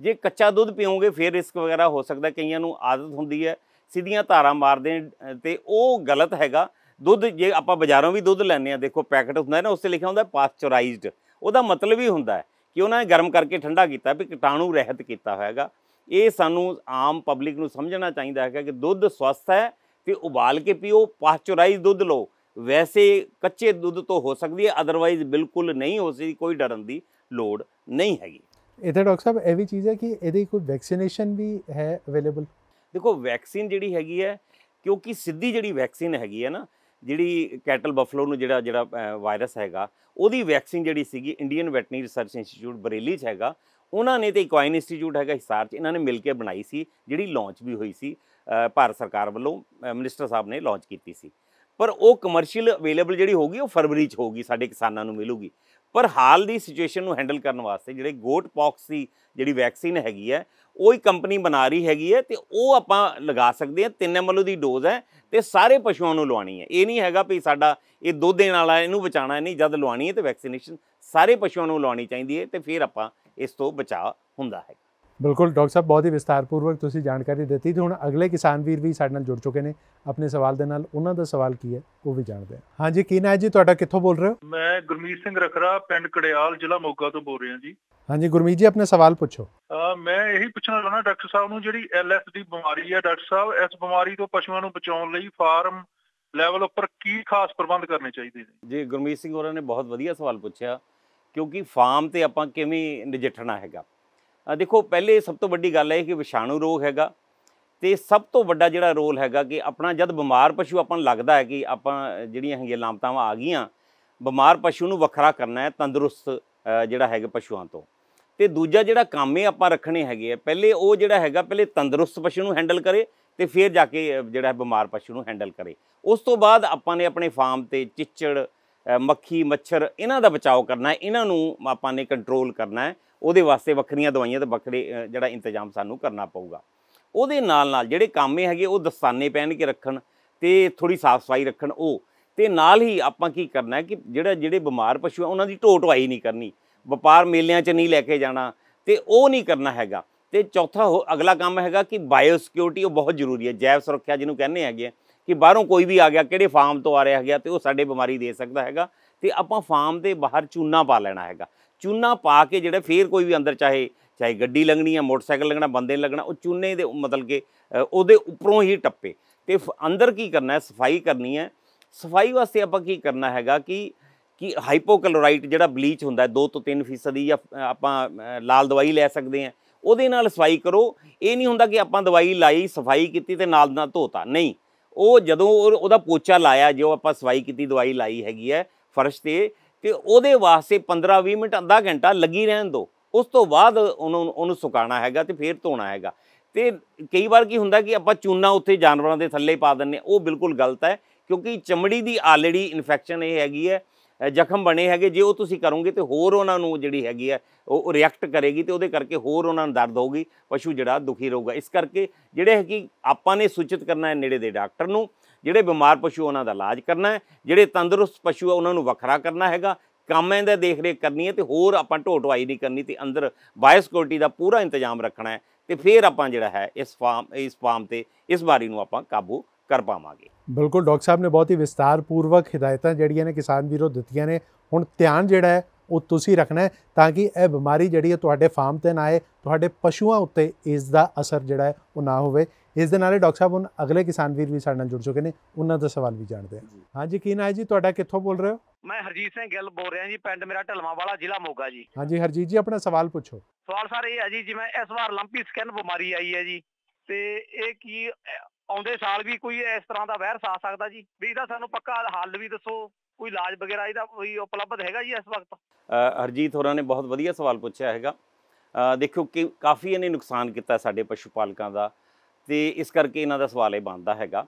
B: ਜੇ ਕੱਚਾ ਦੁੱਧ ਪੀਓਗੇ ਫਿਰ ਰਿਸਕ ਵਗੈਰਾ ਹੋ ਸਕਦਾ ਕਈਆਂ ਨੂੰ ਆਦਤ ਹੁੰਦੀ ਹੈ ਸਿੱਧੀਆਂ ਧਾਰਾਂ ਮਾਰਦੇ ਤੇ ਉਹ ਗਲਤ ਹੈਗਾ ਦੁੱਧ ਜੇ ਆਪਾਂ ਬਾਜ਼ਾਰੋਂ ਵੀ ਦੁੱਧ ਲੈਣੇ ਆ ਦੇਖੋ ਪੈਕਟ ਹੁੰਦਾ ਨਾ ਉਸ ਤੇ ਲਿਖਿਆ ਹੁੰਦਾ ਪਾਸਚਰਾਈਜ਼ਡ ਉਹਦਾ ਮਤਲਬ ਹੀ ਹੁੰਦਾ ਹੈ ਕਿ ਉਹਨਾਂ ਨੇ ਗਰਮ ਕਰਕੇ ਠੰਡਾ ਕੀਤਾ ਵੀ ਕੀਟਾਣੂ ਰਹਿਤ ਕੀਤਾ ਹੋਇਆਗਾ ਇਹ ਸਾਨੂੰ ਆਮ ਪਬਲਿਕ ਨੂੰ ਸਮਝਣਾ ਚਾਹੀਦਾ ਹੈ ਕਿ ਦੁੱਧ ਸਵਸਥ ਹੈ ਤੇ ਉਬਾਲ ਕੇ ਪੀਓ ਪਾਸਚਰਾਈਜ਼ ਦੁੱਧ ਲਓ ਵੈਸੇ ਕੱਚੇ ਦੁੱਧ ਤੋਂ ਹੋ ਸਕਦੀ ਹੈ ਅਦਰਵਾਈਜ਼ ਬਿਲਕੁਲ ਨਹੀਂ ਹੋ ਸਕਦੀ ਕੋਈ ਡਰਨ ਦੀ ਲੋੜ ਨਹੀਂ ਹੈਗੀ
A: ਇਥੇ ਡਾਕਟਰ ਸਾਹਿਬ ਇਹ ਵੀ ਚੀਜ਼ ਹੈ ਕਿ ਇਹਦੀ ਕੋਈ ਵੈਕਸੀਨੇਸ਼ਨ ਵੀ ਹੈ ਅਵੇਲੇਬਲ
B: ਦੇਖੋ ਵੈਕਸੀਨ ਜਿਹੜੀ ਹੈਗੀ ਹੈ ਕਿਉਂਕਿ ਸਿੱਧੀ ਜਿਹੜੀ ਵੈਕਸੀਨ ਹੈਗੀ ਹੈ ਨਾ ਜਿਹੜੀ ਕੈਟਲ ਬਫਲੋ ਨੂੰ ਜਿਹੜਾ ਜਿਹੜਾ ਵਾਇਰਸ ਹੈਗਾ ਉਹਦੀ ਵੈਕਸੀਨ ਜਿਹੜੀ ਸੀਗੀ Indian veterinary research institute Bareilly 'ਚ ਹੈਗਾ ਉਹਨਾਂ ਨੇ ਤੇ ਕੋਇਨ ਇੰਸਟੀਚਿਊਟ ਹੈਗਾ ਹਿਸਾਰ 'ਚ ਇਹਨਾਂ ਨੇ ਮਿਲ ਕੇ ਬਣਾਈ ਸੀ ਜਿਹੜੀ ਲਾਂਚ ਵੀ ਹੋਈ ਸੀ ਭਾਰਤ ਸਰਕਾਰ ਵੱਲੋਂ ਮਿਨਿਸਟਰ ਸਾਹਿਬ ਨੇ ਲਾਂਚ ਕੀਤੀ ਸੀ ਪਰ ਉਹ ਕਮਰਸ਼ੀਅਲ ਅਵੇਲੇਬਲ ਜਿਹੜੀ ਹੋਗੀ ਉਹ ਫਰਵਰੀ 'ਚ ਹੋਗੀ ਸਾਡੇ ਕਿਸਾਨਾਂ ਨੂੰ ਮਿਲੂਗੀ ਪਰ ਹਾਲ ਦੀ ਸਿਚੁਏਸ਼ਨ ਨੂੰ ਹੈਂਡਲ ਕਰਨ ਵਾਸਤੇ ਜਿਹੜੇ ਗੋਟ ਪੌਕਸ ਦੀ ਜਿਹੜੀ ਵੈਕਸੀਨ ਹੈਗੀ ਹੈ ਉਹ ਹੀ ਕੰਪਨੀ ਬਣਾ ਰਹੀ ਹੈਗੀ ਹੈ ਤੇ ਉਹ ਆਪਾਂ ਲਗਾ ਸਕਦੇ ਹਾਂ ਤਿੰਨ ਐਮਐਲ ਦੀ ਡੋਜ਼ ਹੈ ਤੇ ਸਾਰੇ ਪਸ਼ੂਆਂ ਨੂੰ ਲਵਾਉਣੀ ਹੈ ਇਹ ਨਹੀਂ ਹੈਗਾ ਵੀ ਸਾਡਾ ਇਹ ਦੁੱਧ ਦੇਣ ਵਾਲਾ ਇਹਨੂੰ ਬਚਾਣਾ ਨਹੀਂ ਜਦ ਲਵਾਉਣੀ ਹੈ ਤੇ ਵੈਕਸੀਨੇਸ਼ਨ ਸਾਰੇ ਪਸ਼ੂਆਂ ਨੂੰ ਲਵਾਣੀ ਚਾਹੀਦੀ ਹੈ ਤੇ ਫਿਰ ਆਪਾਂ ਇਸ ਤੋਂ ਬਚਾਅ ਹੁੰਦਾ ਹੈ
A: ਬਿਲਕੁਲ ਡਾਕਟਰ ਸਾਹਿਬ ਬਹੁਤ ਹੀ ਵਿਸਤਾਰਪੂਰਵਕ ਤੁਸੀਂ ਜਾਣਕਾਰੀ ਦਿੱਤੀ ਤੇ ਹੁਣ ਅਗਲੇ ਕਿਸਾਨ ਵੀਰ ਵੀ ਸਾਡੇ ਨਾਲ ਜੁੜ ਚੁੱਕੇ ਨੇ ਆਪਣੇ ਸਵਾਲ ਦੇ ਨਾਲ ਉਹਨਾਂ ਦਾ ਸਵਾਲ ਕੀ ਹੈ ਉਹ ਵੀ ਜਾਣਦੇ ਹਾਂ ਹਾਂਜੀ ਕੀ ਨਾਮ ਜੀ ਤੁਹਾਡਾ ਕਿੱਥੋਂ ਬੋਲ ਰਹੇ ਹੋ ਮੈਂ ਗੁਰਮੀਤ ਸਿੰਘ ਰਖੜਾ ਪਿੰਡ ਕੜਿਆਲ ਜ਼ਿਲ੍ਹਾ ਮੋਗਾ ਤੋਂ ਬੋਲ ਰਿਹਾ ਜੀ ਹਾਂਜੀ ਗੁਰਮੀਤ ਜੀ ਆਪਣੇ ਸਵਾਲ ਪੁੱਛੋ ਮੈਂ ਇਹੀ ਪੁੱਛਣਾ ਚਾਹੁੰਦਾ ਡਾਕਟਰ ਸਾਹਿਬ ਨੂੰ ਜਿਹੜੀ ਐਲਐਸ ਦੀ ਬਿਮਾਰੀ ਹੈ ਡਾਕਟਰ ਸਾਹਿਬ ਇਸ ਬਿਮਾਰੀ ਤੋਂ ਪਸ਼ੂਆਂ ਨੂੰ ਬਚਾਉਣ ਲਈ ਫਾਰਮ ਲੈਵਲ ਉੱਪਰ ਕੀ ਖਾਸ ਪ੍ਰਬੰਧ ਕਰਨੇ ਚਾਹੀਦੇ ਨੇ
B: ਜੀ ਗੁਰਮੀਤ ਸਿੰਘ ਹੋਰਾਂ ਨੇ ਬਹੁਤ ਵਧੀਆ ਸਵਾਲ ਪੁੱਛਿਆ ਕਿਉਂਕਿ ਫਾਰਮ ਤੇ ਆਪਾਂ ਕਿਵੇਂ ਨਜਿੱਠਣਾ ਹੈਗਾ ਦੇਖੋ ਪਹਿਲੇ ਸਭ ਤੋਂ ਵੱਡੀ ਗੱਲ ਹੈ ਕਿ ਵਿਸ਼ਾਣੂ ਰੋਗ ਹੈਗਾ ਤੇ ਸਭ ਤੋਂ ਵੱਡਾ ਜਿਹੜਾ ਰੋਲ ਹੈਗਾ ਕਿ ਆਪਣਾ ਜਦ ਬਿਮਾਰ ਪਸ਼ੂ ਆਪਾਂ ਨੂੰ ਲੱਗਦਾ ਹੈ ਕਿ ਆਪਾਂ ਜਿਹੜੀਆਂ ਹੈਗੀਆਂ ਲਾਮਤਾਵਾਂ ਆ ਗਈਆਂ ਬਿਮਾਰ ਪਸ਼ੂ ਨੂੰ ਵੱਖਰਾ ਕਰਨਾ ਹੈ ਤੰਦਰੁਸਤ ਜਿਹੜਾ ਹੈਗਾ ਪਸ਼ੂਆਂ ਤੋਂ ਤੇ ਦੂਜਾ ਜਿਹੜਾ ਕੰਮ ਇਹ ਆਪਾਂ ਰੱਖਣੇ ਹੈਗੇ ਆ ਪਹਿਲੇ ਉਹ ਜਿਹੜਾ ਹੈਗਾ ਪਹਿਲੇ ਤੰਦਰੁਸਤ ਪਸ਼ੂ ਨੂੰ ਹੈਂਡਲ ਕਰੇ ਤੇ ਫਿਰ ਜਾ ਕੇ ਜਿਹੜਾ ਹੈ ਬਿਮਾਰ ਪਸ਼ੂ ਨੂੰ ਹੈਂਡਲ ਕਰੇ ਉਸ ਤੋਂ ਬਾਅਦ ਆਪਾਂ ਨੇ ਆਪਣੇ ਫਾਰਮ ਤੇ ਚਿੱਚੜ ਮੱਖੀ ਮੱਛਰ ਇਹਨਾਂ ਦਾ ਬਚਾਓ ਕਰਨਾ ਹੈ ਇਹਨਾਂ ਨੂੰ ਆਪਾਂ ਨੇ ਕੰਟਰੋਲ ਕਰਨਾ ਹੈ ਉਹਦੇ ਵਾਸਤੇ ਵੱਖਰੀਆਂ ਦਵਾਈਆਂ ਤੇ ਵੱਖਰੇ ਜਿਹੜਾ ਇੰਤਜ਼ਾਮ ਸਾਨੂੰ ਕਰਨਾ ਪਊਗਾ ਉਹਦੇ ਨਾਲ ਨਾਲ ਜਿਹੜੇ ਇਹ ਹੈਗੇ ਉਹ ਦਸਤਾਨੇ ਪਹਿਨ ਕੇ ਰੱਖਣ ਤੇ ਥੋੜੀ ਸਾਫ਼ ਸਫਾਈ ਰੱਖਣ ਉਹ ਤੇ ਨਾਲ ਹੀ ਆਪਾਂ ਕੀ ਕਰਨਾ ਹੈ ਕਿ ਜਿਹੜਾ ਜਿਹੜੇ ਬਿਮਾਰ ਪਸ਼ੂ ਆ ਉਹਨਾਂ ਦੀ ਢੋਟਵਾਈ ਨਹੀਂ ਕਰਨੀ ਵਪਾਰ ਮੇਲਿਆਂ 'ਚ ਨਹੀਂ ਲੈ ਕੇ ਜਾਣਾ ਤੇ ਉਹ ਨਹੀਂ ਕਰਨਾ ਹੈਗਾ ਤੇ ਚੌਥਾ ਅਗਲਾ ਕੰਮ ਹੈਗਾ ਕਿ ਬਾਇਓ ਸਿਕਿਉਰਿਟੀ ਉਹ ਬਹੁਤ ਜ਼ਰੂਰੀ ਹੈ ਜੈਵ ਸੁਰੱਖਿਆ ਜਿਹਨੂੰ ਕਹਿੰਦੇ ਹੈਗੇ ਕਿ ਬਾਹਰੋਂ ਕੋਈ ਵੀ ਆ ਗਿਆ ਕਿਹੜੇ ਫਾਰਮ ਤੋਂ ਆ ਰਿਹਾ ਹੈਗਾ ਤੇ ਉਹ ਸਾਡੇ ਬਿਮਾਰੀ ਦੇ ਸਕਦਾ ਹੈਗਾ ਤੇ ਆਪਾਂ ਫਾਰਮ ਦੇ ਬਾਹਰ ਚੂਨਾ ਪਾ ਲੈਣਾ ਹੈਗਾ ਚੂਨਾ ਪਾ ਕੇ ਜਿਹੜਾ ਫੇਰ ਕੋਈ ਵੀ ਅੰਦਰ ਚਾਹੇ ਚਾਹੇ ਗੱਡੀ ਲੰਗਣੀ ਆ ਮੋਟਰਸਾਈਕਲ ਲੰਗਣਾ ਬੰਦੇ ਲੰਗਣਾ ਉਹ ਚੂਨੇ ਦੇ ਮਤਲਬ ਕਿ ਉਹਦੇ ਉੱਪਰੋਂ ਹੀ ਟੱਪੇ ਤੇ ਅੰਦਰ ਕੀ ਕਰਨਾ ਹੈ ਸਫਾਈ ਕਰਨੀ ਹੈ ਸਫਾਈ ਵਾਸਤੇ ਆਪਾਂ ਕੀ ਕਰਨਾ ਹੈਗਾ ਕਿ ਕਿ ਹਾਈਪੋਕਲੋਰਾਈਟ ਜਿਹੜਾ ਬਲੀਚ ਹੁੰਦਾ ਹੈ 2 ਤੋਂ 3% ਜਾਂ ਆਪਾਂ ਲਾਲ ਦਵਾਈ ਲੈ ਸਕਦੇ ਹਾਂ ਉਹਦੇ ਨਾਲ ਸਫਾਈ ਕਰੋ ਇਹ ਨਹੀਂ ਹੁੰਦਾ ਕਿ ਆਪਾਂ ਦਵਾਈ ਲਾਈ ਸਫਾਈ ਕੀਤੀ ਤੇ ਨਾਲ ਨਾਲ ਧੋਤਾ ਨਹੀਂ ਉਹ ਜਦੋਂ ਉਹਦਾ ਪੋਚਾ ਲਾਇਆ ਜੋ ਆਪਾਂ ਸਫਾਈ ਕੀਤੀ ਦਵਾਈ ਲਾਈ ਹੈਗੀ ਹੈ ਫਰਸ਼ ਤੇ ਕਿ ਉਹਦੇ ਵਾਸਤੇ 15-20 ਮਿੰਟ ਅੱਧਾ ਘੰਟਾ ਲੱਗੀ ਰਹਿਣ ਦੋ ਉਸ ਤੋਂ ਬਾਅਦ ਉਹਨੂੰ ਉਹਨੂੰ ਸੁਕਾਣਾ ਹੈਗਾ ਤੇ ਫੇਰ ਧੋਣਾ ਹੈਗਾ ਤੇ ਕਈ ਵਾਰ ਕੀ ਹੁੰਦਾ ਕਿ ਆਪਾਂ ਚੂਨਾ ਉੱਥੇ ਜਾਨਵਰਾਂ ਦੇ ਥੱਲੇ ਪਾ ਦਿੰਨੇ ਉਹ ਬਿਲਕੁਲ ਗਲਤ ਹੈ ਕਿਉਂਕਿ ਚਮੜੀ ਦੀ ਆਲਰੇਡੀ ਇਨਫੈਕਸ਼ਨ ਇਹ ਹੈਗੀ ਹੈ ਜ਼ਖਮ ਬਣੇ ਹੈਗੇ ਜੇ ਉਹ ਤੁਸੀਂ ਕਰੋਗੇ ਤੇ ਹੋਰ ਉਹਨਾਂ ਨੂੰ ਜਿਹੜੀ ਹੈਗੀ ਹੈ ਉਹ ਰਿਐਕਟ ਕਰੇਗੀ ਤੇ ਉਹਦੇ ਕਰਕੇ ਹੋਰ ਉਹਨਾਂ ਨੂੰ ਦਰਦ ਹੋਊਗੀ ਪਸ਼ੂ ਜਿਹੜਾ ਦੁਖੀ ਰਹੂਗਾ ਇਸ ਕਰਕੇ ਜਿਹੜੇ ਹੈ ਕਿ ਆਪਾਂ ਨੇ ਸੂਚਿਤ ਕਰਨਾ ਹੈ ਨੇੜੇ ਦੇ ਡਾਕਟਰ ਨੂੰ ਜਿਹੜੇ ਬਿਮਾਰ ਪਸ਼ੂ ਉਹਨਾਂ ਦਾ ਇਲਾਜ ਕਰਨਾ ਹੈ ਜਿਹੜੇ ਤੰਦਰੁਸਤ ਪਸ਼ੂ ਆ ਉਹਨਾਂ ਨੂੰ ਵੱਖਰਾ ਕਰਨਾ ਹੈਗਾ ਕੰਮ ਇਹਦੇ ਦੇਖ ਰੇ ਕਰਨੀ ਹੈ ਤੇ ਹੋਰ ਆਪਾਂ ਢੋਟਵਾਈ ਨਹੀਂ ਕਰਨੀ ਤੇ ਅੰਦਰ ਬਾਇਓਸਿਕਿਉਰਿਟੀ ਦਾ ਪੂਰਾ ਇੰਤਜ਼ਾਮ ਰੱਖਣਾ ਹੈ ਤੇ ਫਿਰ ਆਪਾਂ ਜਿਹੜਾ ਹੈ ਇਸ ਫਾਰਮ ਇਸ ਫਾਰਮ ਤੇ ਇਸ ਬਾਰੀ ਨੂੰ ਆਪਾਂ ਕਾਬੂ ਕਰ ਪਾਵਾਂਗੇ
A: ਬਿਲਕੁਲ ਡਾਕਟਰ ਸਾਹਿਬ ਨੇ ਬਹੁਤ ਹੀ ਵਿਸਤਾਰ ਪੂਰਵਕ ਹਦਾਇਤਾਂ ਜਿਹੜੀਆਂ ਨੇ ਕਿਸਾਨ ਵੀਰੋ ਦਿੱਤੀਆਂ ਨੇ ਹੁਣ ਧਿਆਨ ਜਿਹੜਾ ਹੈ ਉਹ ਤੁਸੀਂ ਰੱਖਣਾ ਹੈ ਤਾਂ ਕਿ ਇਹ ਬਿਮਾਰੀ ਜਿਹੜੀ ਹੈ ਤੁਹਾਡੇ ਫਾਰਮ ਤੇ ਨਾ ਆਏ ਤੁਹਾਡੇ ਪਸ਼ੂਆਂ ਉੱਤੇ ਇਸ ਦਾ ਅਸਰ ਜਿਹੜਾ ਹੈ ਉਹ ਨਾ ਹੋਵੇ ਇਸ ਦੇ ਨਾਲੇ ਡਾਕਟਰ ਸਾਹਿਬ ਹੁਣ ਅਗਲੇ ਕਿਸਾਨ ਵੀਰ ਵੀ ਸਾਡੇ ਨਾਲ ਜੁੜ ਚੁੱਕੇ ਨੇ ਉਹਨਾਂ ਦਾ ਸਵਾਲ ਵੀ ਜਾਣਦੇ ਹਾਂ ਹਾਂਜੀ ਕੀ ਨਾਮ ਹੈ ਜੀ ਤੁਹਾਡਾ ਕਿੱਥੋਂ ਬੋਲ ਰਹੇ ਹੋ
C: ਮੈਂ ਹਰਜੀਤ ਸਿੰਘ ਗਿੱਲ ਬੋਲ ਰਿਹਾ ਜੀ ਪਿੰਡ ਮੇਰਾ ਵਾਲਾ ਜ਼ਿਲ੍ਹਾ ਮੋਗਾ ਜੀ ਹਾਂਜੀ
A: ਹਰਜੀਤ ਜੀ ਆਪਣਾ ਸਵਾਲ ਪੁੱਛੋ
C: ਸਵਾਲ ਸਰ ਇਹ ਹੈ ਜੀ ਜਿਵੇਂ ਇਸ ਵਾਰ ਲੰਪੀ ਸਕਿਨ ਬਿਮਾਰੀ ਆਈ ਹੈ ਜੀ ਤੇ ਇਹ ਕੀ ਆਉਂਦੇ ਸਾਲ ਵੀ ਕੋਈ ਇਸ ਤਰ੍ਹਾਂ ਦਾ ਵਾਇਰਸ ਆ ਸਕਦਾ ਜੀ ਵੀ ਇਹਦਾ ਸਾਨੂੰ ਪੱਕਾ ਹੱਲ ਵੀ ਦੱਸੋ ਕੋਈ ਇਲਾਜ ਵਗੈਰਾ ਇਹਦਾ ਕੋਈ ਉਪਲਬਧ ਹੈਗਾ ਜੀ ਇਸ ਵਕਤ
B: ਹਰਜੀਤ ਹੋਰਾਂ ਨੇ ਬਹੁਤ ਵਧੀਆ ਸਵਾਲ ਪੁੱਛਿਆ ਹੈਗਾ ਦੇਖੋ ਕਿ ਕਾਫੀ ਇਹਨੇ ਨੁਕਸਾਨ ਕੀਤਾ ਸਾਡੇ ਪਸ਼ੂ ਪਾਲਕਾਂ ਦਾ ਤੇ ਇਸ ਕਰਕੇ ਇਹਨਾਂ ਦਾ ਸਵਾਲ ਇਹ ਬਣਦਾ ਹੈਗਾ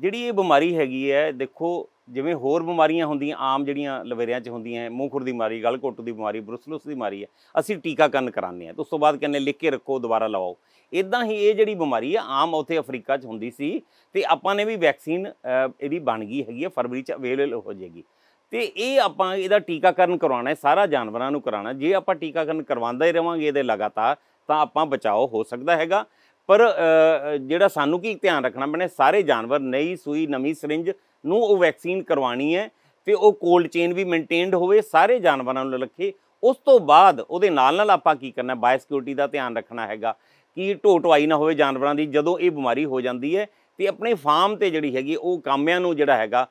B: ਜਿਹੜੀ ਇਹ ਬਿਮਾਰੀ ਹੈਗੀ ਹੈ ਦੇਖੋ ਜਿਵੇਂ ਹੋਰ ਬਿਮਾਰੀਆਂ ਹੁੰਦੀਆਂ ਆਮ ਜਿਹੜੀਆਂ ਲਵੇਰਿਆਂ 'ਚ ਹੁੰਦੀਆਂ ਮੂੰਹ ਖੁਰ ਦੀ ਬਿਮਾਰੀ ਗਲਘੋਟੂ ਦੀ ਬਿਮਾਰੀ ਬਰੂਸਲੋਸ ਦੀ ਬਿਮਾਰੀ ਹੈ ਅਸੀਂ ਟੀਕਾਕਰਨ ਕਰਾਉਂਦੇ ਹਾਂ ਉਸ ਤੋਂ ਬਾਅਦ ਕਹਿੰਦੇ ਲਿਖ ਕੇ ਰੱਖੋ ਦੁਬਾਰਾ ਲਵਾਓ ਇਦਾਂ ਹੀ ਇਹ ਜਿਹੜੀ ਬਿਮਾਰੀ ਆ ਆਮ ਉੱਥੇ ਅਫਰੀਕਾ 'ਚ ਹੁੰਦੀ ਸੀ ਤੇ ਆਪਾਂ ਨੇ ਵੀ ਵੈਕਸੀਨ ਇਹਦੀ ਬਣ ਗਈ ਹੈਗੀ ਹੈ ਫਰਵਰੀ 'ਚ ਅਵੇਲੇਬਲ ਹੋ ਜਾਏਗੀ ਤੇ ਇਹ ਆਪਾਂ ਇਹਦਾ ਟੀਕਾਕਰਨ ਕਰਵਾਉਣਾ ਹੈ ਸਾਰਾ ਜਾਨਵਰਾਂ ਨੂੰ ਕਰਾਉਣਾ ਜੇ ਆਪਾਂ ਟੀਕਾਕਰਨ ਕਰਵਾਉਂਦਾ ਹੀ ਰਵਾਂਗੇ ਇਹਦੇ ਲਗਾਤਾਰ ਤਾਂ ਆਪਾਂ ਬਚਾਓ ਹੋ ਸਕਦਾ ਹੈਗਾ ਪਰ ਜਿਹੜਾ ਸਾਨੂੰ ਕੀ ਧਿਆਨ ਰੱਖਣਾ ਪੈਣਾ ਸਾਰੇ ਜਾਨਵਰ ਨਈ ਸੂਈ ਨਵੀਂ ਸਿਰਿੰਜ ਨੂੰ ਉਹ ਵੈਕਸੀਨ ਕਰਵਾਣੀ ਹੈ ਤੇ ਉਹ ਕੋਲਡ ਚੇਨ ਵੀ ਮੇਨਟੇਨਡ ਹੋਵੇ ਸਾਰੇ ਜਾਨਵਰਾਂ ਨੂੰ ਲੱਖੇ ਉਸ ਤੋਂ ਬਾਅਦ ਉਹਦੇ ਨਾਲ ਨਾਲ ਆਪਾਂ ਕੀ ਕਰਨਾ ਸਿਕਿਉਰਿਟੀ ਦਾ ਧਿਆਨ ਰੱਖਣਾ ਹੈਗਾ ਕਿ ਢੋਟਵਾਈ ਨਾ ਹੋਵੇ ਜਾਨਵਰਾਂ ਦੀ ਜਦੋਂ ਇਹ ਬਿਮਾਰੀ ਹੋ ਜਾਂਦੀ ਹੈ ਤੇ ਆਪਣੇ ਫਾਰਮ ਤੇ ਜਿਹੜੀ ਹੈਗੀ ਉਹ ਕਾਮਿਆਂ ਨੂੰ ਜਿਹੜਾ ਹੈਗਾ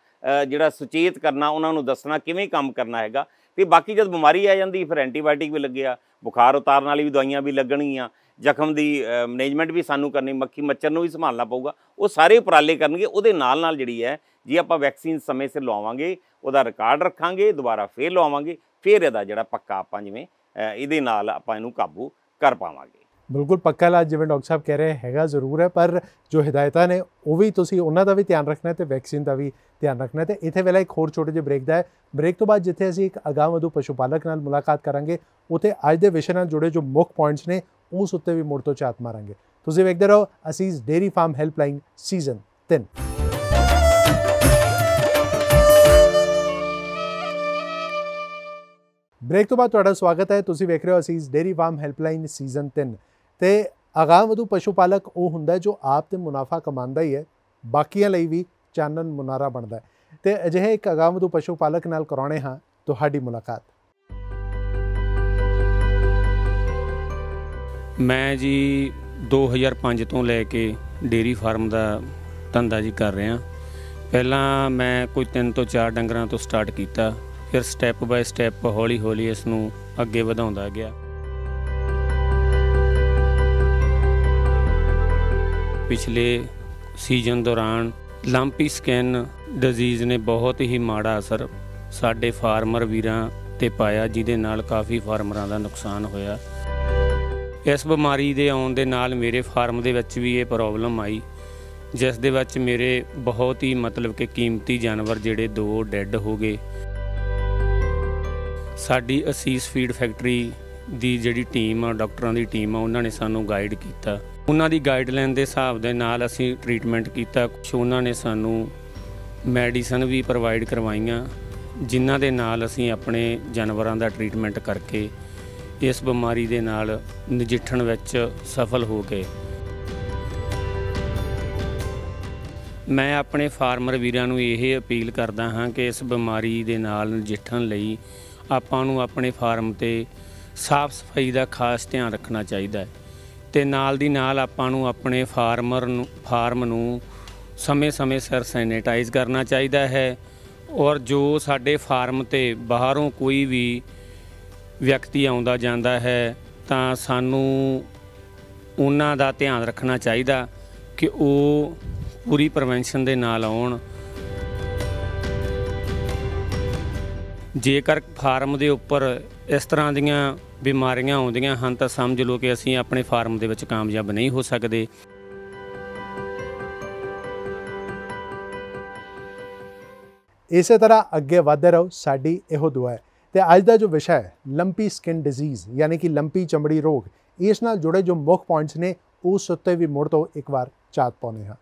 B: ਜਿਹੜਾ ਸੁਚੇਤ ਕਰਨਾ ਉਹਨਾਂ ਨੂੰ ਦੱਸਣਾ ਕਿਵੇਂ ਕੰਮ ਕਰਨਾ ਹੈਗਾ ਤੇ ਬਾਕੀ ਜਦ ਬਿਮਾਰੀ ਆ ਜਾਂਦੀ ਫਿਰ ਐਂਟੀਬਾਇਓਟਿਕ ਵੀ ਲੱਗਿਆ ਬੁਖਾਰ ਉਤਾਰਨ ਵਾਲੀ ਵੀ ਦਵਾਈਆਂ ਵੀ ਲੱਗਣਗੀਆਂ ਜ਼ਖਮ ਦੀ ਮੈਨੇਜਮੈਂਟ ਵੀ ਸਾਨੂੰ ਕਰਨੀ ਮੱਖੀ ਮੱਛਰ ਨੂੰ ਵੀ ਸੰਭਾਲਣਾ ਪਊਗਾ ਉਹ ਸਾਰੇ ਉਪਰਾਲੇ ਕਰਨਗੇ ਉਹਦੇ ਨਾਲ ਨਾਲ ਜਿਹੜੀ ਹੈ ਜੇ ਆਪਾਂ ਵੈਕਸੀਨ ਸਮੇਂ ਸਿਰ ਲਵਾਵਾਂਗੇ ਉਹਦਾ ਰਿਕਾਰਡ ਰੱਖਾਂਗੇ ਦੁਬਾਰਾ ਫੇਰ ਲਵਾਵਾਂਗੇ ਫੇਰ ਇਹਦਾ ਜਿਹੜਾ ਪੱਕਾ ਆਪਾਂ ਜਿਵੇਂ ਇਹਦੇ ਨਾਲ ਆਪਾਂ ਇਹਨੂੰ ਕਾਬੂ ਕਰ ਪਾਵਾਂਗੇ
A: ਬਿਲਕੁਲ ਪੱਕਾ ਲਾ ਜਿਵੇਂ ਡਾਕਟਰ ਸਾਹਿਬ ਕਹਿ ਰਹੇ ਹੈਗਾ ਜ਼ਰੂਰ ਹੈ ਪਰ ਜੋ ਹਦਾਇਤਾਂ ਨੇ ਉਹ ਵੀ ਤੁਸੀਂ ਉਹਨਾਂ ਦਾ ਵੀ ਧਿਆਨ ਰੱਖਣਾ ਹੈ ਤੇ ਵੈਕਸੀਨ ਦਾ ਵੀ ਧਿਆਨ ਰੱਖਣਾ ਹੈ ਤੇ ਇਥੇ ਵੇਲੇ ਇੱਕ ਹੋਰ ਛੋਟੇ ਜਿਹੇ ਬ੍ਰੇਕ ਦਾ ਹੈ ਬ੍ਰੇਕ ਤੋਂ ਬਾਅਦ ਜਿੱਥੇ ਅਸੀਂ ਇੱਕ ਅਗਾਮ ਪਸ਼ੂ ਪਾਲਕ ਨਾਲ ਮੁਲਾਕਾਤ ਕਰਾਂਗੇ ਉਥੇ ਅੱਜ ਦੇ ਵਿਸ਼ੇ ਨਾਲ ਜੁੜੇ ਜੋ ਮੁੱਖ ਪੁਆਇੰਟਸ ਨੇ ਉਸ ਉੱਤੇ ਵੀ ਮੁੜ ਤੋਂ ਚਾਤ ਮਾਰਾਂਗੇ ਤੁਸੀਂ ਵੇਖਦੇ ਰਹੋ Asees dairy farm helpline season break ਤੋਂ ਬਾਅਦ ਤੁਹਾਡਾ ਸਵਾਗਤ ਹੈ ਤੁਸੀਂ ਵੇਖ ਰਹੇ ਹੋ ਅਸੀਂ ਡੇਰੀ ਫਾਰਮ ਹੈਲਪਲਾਈਨ ਸੀਜ਼ਨ 3 ਤੇ ਆਗਾਮਵਧੂ ਪਸ਼ੂ ਪਾਲਕ ਉਹ ਹੁੰਦਾ ਜੋ ਆਪ ਤੇ ਮੁਨਾਫਾ ਕਮਾਉਂਦਾ ਹੀ ਹੈ ਬਾਕੀਆਂ ਲਈ ਵੀ ਚਾਨਣ ਮੁਨਾਰਾ ਬਣਦਾ ਹੈ ਤੇ ਅਜਿਹੇ ਇੱਕ ਆਗਾਮਵਧੂ ਪਸ਼ੂ ਪਾਲਕ ਨਾਲ ਕਰਾਉਣੇ ਹਾਂ ਤੁਹਾਡੀ ਮੁਲਾਕਾਤ
C: ਮੈਂ ਜੀ 2005 ਤੋਂ ਲੈ ਕੇ ਡੇਰੀ ਫਾਰਮ ਦਾ ਧੰਦਾ ਜੀ ਕਰ ਰਿਹਾ ਪਹਿਲਾਂ ਮੈਂ ਕੋਈ 3 ਤੋਂ 4 ਡੰਗਰਾਂ ਤੋਂ ਸਟਾਰਟ ਕੀਤਾ ਫਿਰ ਸਟੈਪ ਬਾਈ ਸਟੈਪ ਹੌਲੀ ਹੌਲੀ ਇਸ ਨੂੰ ਅੱਗੇ ਵਧਾਉਂਦਾ ਗਿਆ ਪਿਛਲੇ ਸੀਜ਼ਨ ਦੌਰਾਨ ਲੰਪੀ ਸਕਿਨ ਡਿਜ਼ੀਜ਼ ਨੇ ਬਹੁਤ ਹੀ ਮਾੜਾ ਅਸਰ ਸਾਡੇ ਫਾਰਮਰ ਵੀਰਾਂ ਤੇ ਪਾਇਆ ਜਿਹਦੇ ਨਾਲ ਕਾਫੀ ਫਾਰਮਰਾਂ ਦਾ ਨੁਕਸਾਨ ਹੋਇਆ ਇਸ ਬਿਮਾਰੀ ਦੇ ਆਉਣ ਦੇ ਨਾਲ ਮੇਰੇ ਫਾਰਮ ਦੇ ਵਿੱਚ ਵੀ ਇਹ ਪ੍ਰੋਬਲਮ ਆਈ ਜਿਸ ਦੇ ਵਿੱਚ ਮੇਰੇ ਬਹੁਤ ਹੀ ਮਤਲਬ ਕਿ ਕੀਮਤੀ ਜਾਨਵਰ ਜਿਹੜੇ ਦੋ ਡੈੱਡ ਹੋ ਗਏ ਸਾਡੀ ਅਸੀਸ ਫੀਡ ਫੈਕਟਰੀ ਦੀ ਜਿਹੜੀ ਟੀਮ ਆ ਡਾਕਟਰਾਂ ਦੀ ਟੀਮ ਆ ਉਹਨਾਂ ਨੇ ਸਾਨੂੰ ਗਾਈਡ ਕੀਤਾ ਉਹਨਾਂ ਦੀ ਗਾਈਡਲਾਈਨ ਦੇ ਹਿਸਾਬ ਦੇ ਨਾਲ ਅਸੀਂ ਟ੍ਰੀਟਮੈਂਟ ਕੀਤਾ ਕੁਝ ਉਹਨਾਂ ਨੇ ਸਾਨੂੰ ਮੈਡੀਸਨ ਵੀ ਪ੍ਰੋਵਾਈਡ ਕਰਵਾਈਆਂ ਜਿਨ੍ਹਾਂ ਦੇ ਨਾਲ ਅਸੀਂ ਆਪਣੇ ਜਾਨਵਰਾਂ ਦਾ ਟ੍ਰੀਟਮੈਂਟ ਕਰਕੇ ਇਸ ਬਿਮਾਰੀ ਦੇ ਨਾਲ ਨਜਿੱਠਣ ਵਿੱਚ ਸਫਲ ਹੋ ਗਏ ਮੈਂ ਆਪਣੇ ਫਾਰਮਰ ਵੀਰਾਂ ਨੂੰ ਇਹ ਅਪੀਲ ਕਰਦਾ ਹਾਂ ਕਿ ਇਸ ਬਿਮਾਰੀ ਦੇ ਨਾਲ ਨਜਿੱਠਣ ਲਈ ਆਪਾਂ ਨੂੰ ਆਪਣੇ ਫਾਰਮ ਤੇ ਸਾਫ਼ ਸਫਾਈ ਦਾ ਖਾਸ ਧਿਆਨ ਰੱਖਣਾ ਚਾਹੀਦਾ ਹੈ ਤੇ ਨਾਲ ਦੀ ਨਾਲ ਆਪਾਂ ਨੂੰ ਆਪਣੇ ਫਾਰਮਰ ਨੂੰ ਫਾਰਮ ਨੂੰ ਸਮੇਂ-ਸਮੇਂ ਸਿਰ ਸੈਨੀਟਾਈਜ਼ ਕਰਨਾ ਚਾਹੀਦਾ ਹੈ ਔਰ ਜੋ ਸਾਡੇ ਫਾਰਮ ਤੇ ਬਾਹਰੋਂ ਕੋਈ ਵੀ ਵਿਅਕਤੀ ਆਉਂਦਾ ਜਾਂਦਾ ਹੈ ਤਾਂ ਸਾਨੂੰ ਉਹਨਾਂ ਦਾ ਧਿਆਨ ਰੱਖਣਾ ਚਾਹੀਦਾ ਕਿ ਉਹ ਪੂਰੀ ਪ੍ਰਵੈਂਸ਼ਨ ਦੇ ਨਾਲ ਆਉਣ ਜੇਕਰ ਫਾਰਮ ਦੇ ਉੱਪਰ ਇਸ ਤਰ੍ਹਾਂ ਦੀਆਂ ਬਿਮਾਰੀਆਂ ਆਉਂਦੀਆਂ ਹਨ ਤਾਂ ਸਮਝ ਲਓ ਕਿ ਅਸੀਂ ਆਪਣੇ ਫਾਰਮ ਦੇ ਵਿੱਚ ਕਾਮਯਾਬ ਨਹੀਂ ਹੋ ਸਕਦੇ
A: ਇਸੇ ਤਰ੍ਹਾਂ ਅੱਗੇ ਵਧਦੇ ਰਹੋ ਸਾਡੀ ਇਹੋ ਦੁਆ ਹੈ ਤੇ ਅੱਜ ਦਾ ਜੋ ਵਿਸ਼ਾ ਹੈ ਲੰਪੀ ਸਕਿਨ ਡਿਜ਼ੀਜ਼ ਯਾਨੀ ਕਿ ਲੰਪੀ ਚਮੜੀ ਰੋਗ ਇਸ ਨਾਲ ਜੁੜੇ ਜੋ ਮੁੱਖ ਪੁਆਇੰਟਸ ਨੇ ਉਸ ਉੱਤੇ ਵੀ ਮੁੜ ਤੋਂ ਇੱਕ ਵਾਰ ਚਾਤ ਪਾਉਨੇ ਹਾਂ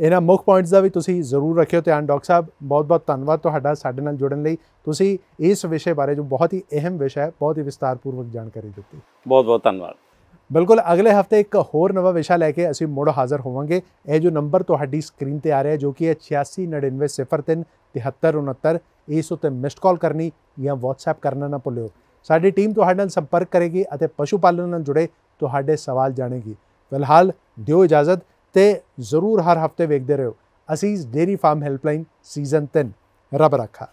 A: ਇਹਨਾਂ ਮੁੱਖ ਪੁਆਇੰਟਸ ਦਾ ਵੀ ਤੁਸੀਂ ਜ਼ਰੂਰ ਰੱਖਿਓ ਧਿਆਨ ਡਾਕਟਰ ਸਾਹਿਬ ਬਹੁਤ-ਬਹੁਤ ਧੰਨਵਾਦ ਤੁਹਾਡਾ ਸਾਡੇ ਨਾਲ ਜੁੜਨ ਲਈ ਤੁਸੀਂ ਇਸ ਵਿਸ਼ੇ ਬਾਰੇ ਜੋ ਬਹੁਤ ਹੀ ਅਹਿਮ ਵਿਸ਼ਾ ਹੈ ਬਹੁਤ ਹੀ ਵਿਸਤਾਰਪੂਰਵਕ ਜਾਣਕਾਰੀ ਦਿੱਤੀ
B: ਬਹੁਤ-ਬਹੁਤ ਧੰਨਵਾਦ
A: ਬਿਲਕੁਲ ਅਗਲੇ ਹਫਤੇ ਇੱਕ ਹੋਰ ਨਵਾਂ ਵਿਸ਼ਾ ਲੈ ਕੇ ਅਸੀਂ ਮੁੜ ਹਾਜ਼ਰ ਹੋਵਾਂਗੇ ਇਹ ਜੋ ਨੰਬਰ ਤੁਹਾਡੀ ਸਕਰੀਨ ਤੇ ਆ ਰਿਹਾ ਜੋ ਕਿ ਹੈ 8699037369 ਇਸ ਉੱਤੇ ਮਿਸਡ ਕਾਲ ਕਰਨੀ ਜਾਂ WhatsApp ਕਰਨਾ ਨਾ ਭੁੱਲਿਓ ਸਾਡੀ ਟੀਮ ਤੁਹਾਡੇ ਨਾਲ ਸੰਪਰਕ ਕਰੇਗੀ ਅਤੇ ਪਸ਼ੂ ਪਾਲਣ ਨਾਲ ਜੁੜੇ ਤੁਹਾਡੇ ਸਵਾਲ ਜਾਣੇਗੀ ਫਿਲਹਾਲ ਦਿਓ ਇਜਾਜ਼ਤ ਤੇ ਜ਼ਰੂਰ ਹਰ ਹਫਤੇ ਵੇਖਦੇ ਰਹੋ Asees dairy farm helpline season 3 ਰੱਬ ਰੱਖਾ